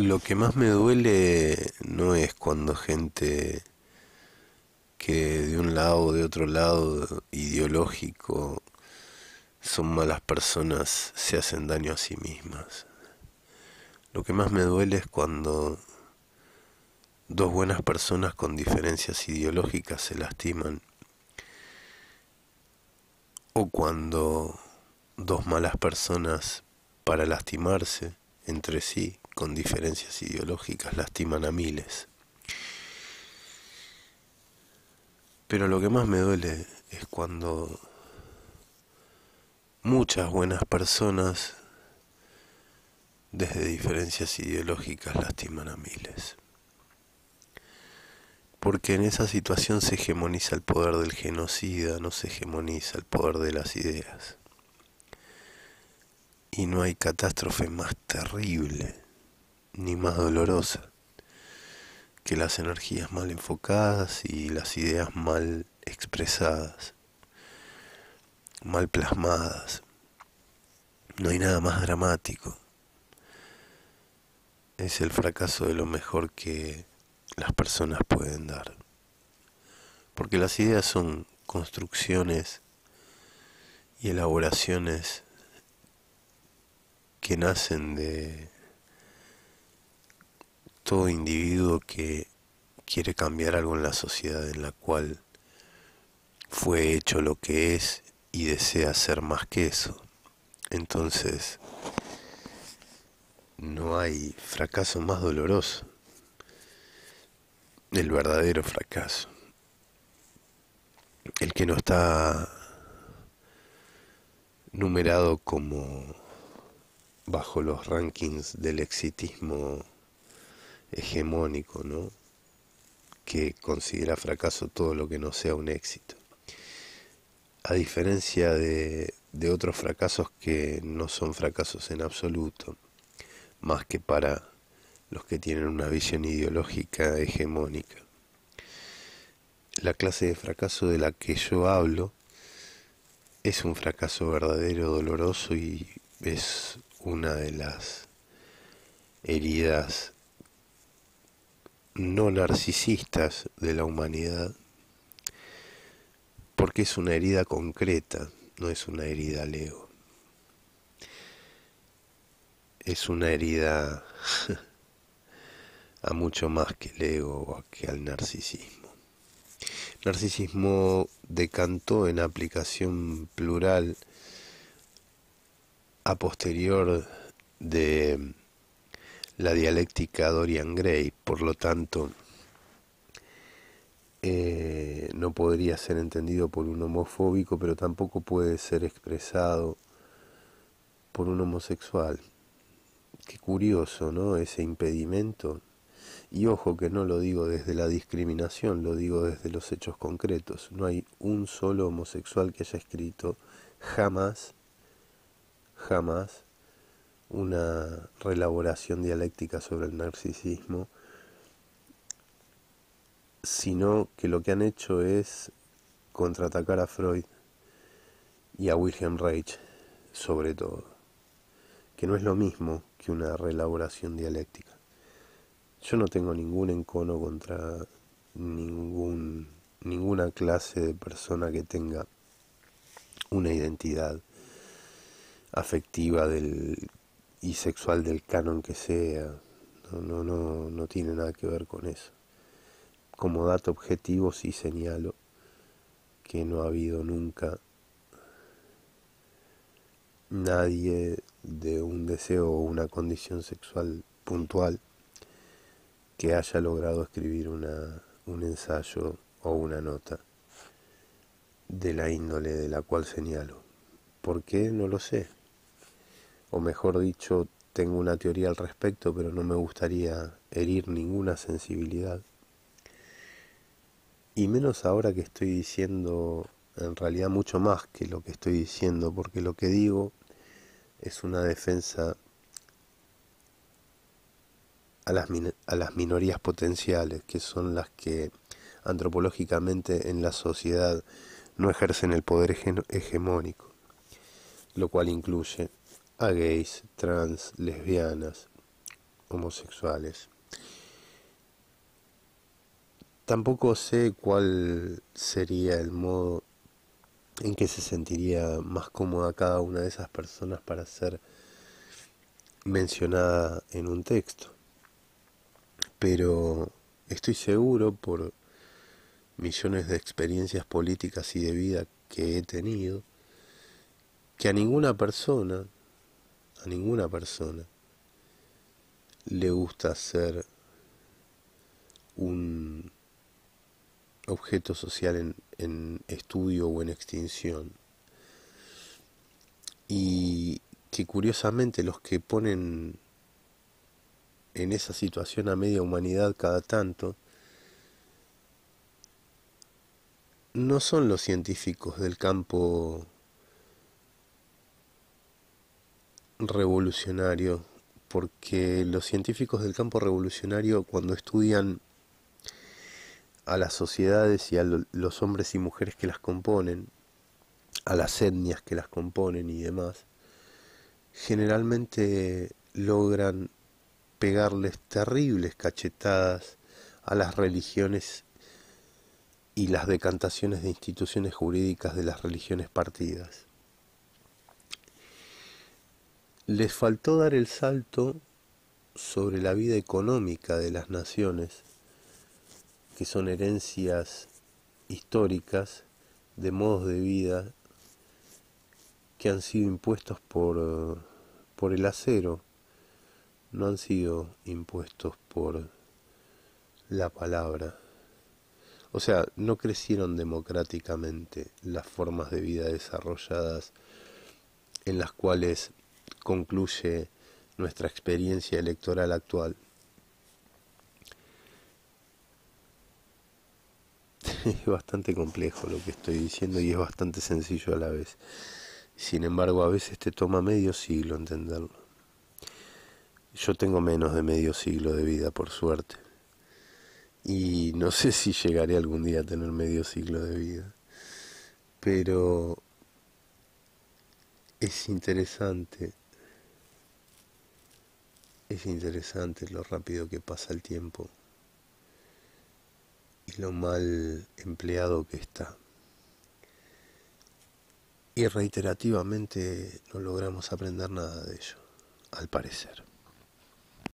lo que más me duele no es cuando gente que de un lado o de otro lado ideológico son malas personas se hacen daño a sí mismas. Lo que más me duele es cuando dos buenas personas con diferencias ideológicas se lastiman o cuando dos malas personas para lastimarse entre sí con diferencias ideológicas lastiman a miles. Pero lo que más me duele es cuando muchas buenas personas desde diferencias ideológicas lastiman a miles. Porque en esa situación se hegemoniza el poder del genocida, no se hegemoniza el poder de las ideas. Y no hay catástrofe más terrible ni más dolorosa que las energías mal enfocadas y las ideas mal expresadas, mal plasmadas. No hay nada más dramático. Es el fracaso de lo mejor que las personas pueden dar. Porque las ideas son construcciones y elaboraciones que nacen de individuo que quiere cambiar algo en la sociedad en la cual fue hecho lo que es y desea ser más que eso. Entonces, no hay fracaso más doloroso. El verdadero fracaso. El que no está numerado como bajo los rankings del exitismo hegemónico, ¿no? que considera fracaso todo lo que no sea un éxito. A diferencia de, de otros fracasos que no son fracasos en absoluto, más que para los que tienen una visión ideológica hegemónica. La clase de fracaso de la que yo hablo es un fracaso verdadero, doloroso y es una de las heridas no narcisistas de la humanidad, porque es una herida concreta, no es una herida leo. Es una herida a mucho más que el ego que al narcisismo. Narcisismo decantó en aplicación plural a posterior de la dialéctica Dorian Gray, por lo tanto, eh, no podría ser entendido por un homofóbico, pero tampoco puede ser expresado por un homosexual. Qué curioso, ¿no? Ese impedimento. Y ojo que no lo digo desde la discriminación, lo digo desde los hechos concretos. No hay un solo homosexual que haya escrito jamás, jamás una relaboración dialéctica sobre el narcisismo, sino que lo que han hecho es contraatacar a Freud y a Wilhelm Reich, sobre todo, que no es lo mismo que una relaboración dialéctica. Yo no tengo ningún encono contra ningún, ninguna clase de persona que tenga una identidad afectiva del y sexual del canon que sea. No, no, no, tiene nada que ver con eso. Como dato objetivo sí señalo que no ha habido nunca nadie de un deseo o una condición sexual puntual que haya logrado escribir una, un ensayo o una nota de la índole de la cual señalo. ¿Por qué? No lo sé o mejor dicho, tengo una teoría al respecto, pero no me gustaría herir ninguna sensibilidad. Y menos ahora que estoy diciendo, en realidad mucho más que lo que estoy diciendo, porque lo que digo es una defensa a las, a las minorías potenciales, que son las que antropológicamente en la sociedad no ejercen el poder hegemónico, lo cual incluye a gays, trans, lesbianas, homosexuales. Tampoco sé cuál sería el modo en que se sentiría más cómoda cada una de esas personas para ser mencionada en un texto. Pero estoy seguro por millones de experiencias políticas y de vida que he tenido, que a ninguna persona a ninguna persona le gusta ser un objeto social en, estudio o en extinción. Y que curiosamente los que ponen en esa situación a media humanidad cada tanto no son los científicos del campo revolucionario, porque los científicos del campo revolucionario cuando estudian a las sociedades y a los hombres y mujeres que las componen, a las etnias que las componen y demás, generalmente logran pegarles terribles cachetadas a las religiones y las decantaciones de instituciones jurídicas de las religiones partidas les faltó dar el salto sobre la vida económica de las naciones, que son herencias históricas de modos de vida que han sido impuestos por, por el acero, no han sido impuestos por la palabra. O sea, no crecieron democráticamente las formas de vida desarrolladas en las cuales concluye nuestra experiencia electoral actual. Es bastante complejo lo que estoy diciendo y es bastante sencillo a la vez. Sin embargo, a veces te toma medio siglo entenderlo. Yo tengo menos de medio siglo de vida, por suerte. Y no sé si llegaré algún día a tener medio siglo de vida. Pero es interesante es interesante lo rápido que pasa el tiempo y lo mal empleado que está. Y reiterativamente no logramos aprender nada de ello, al parecer.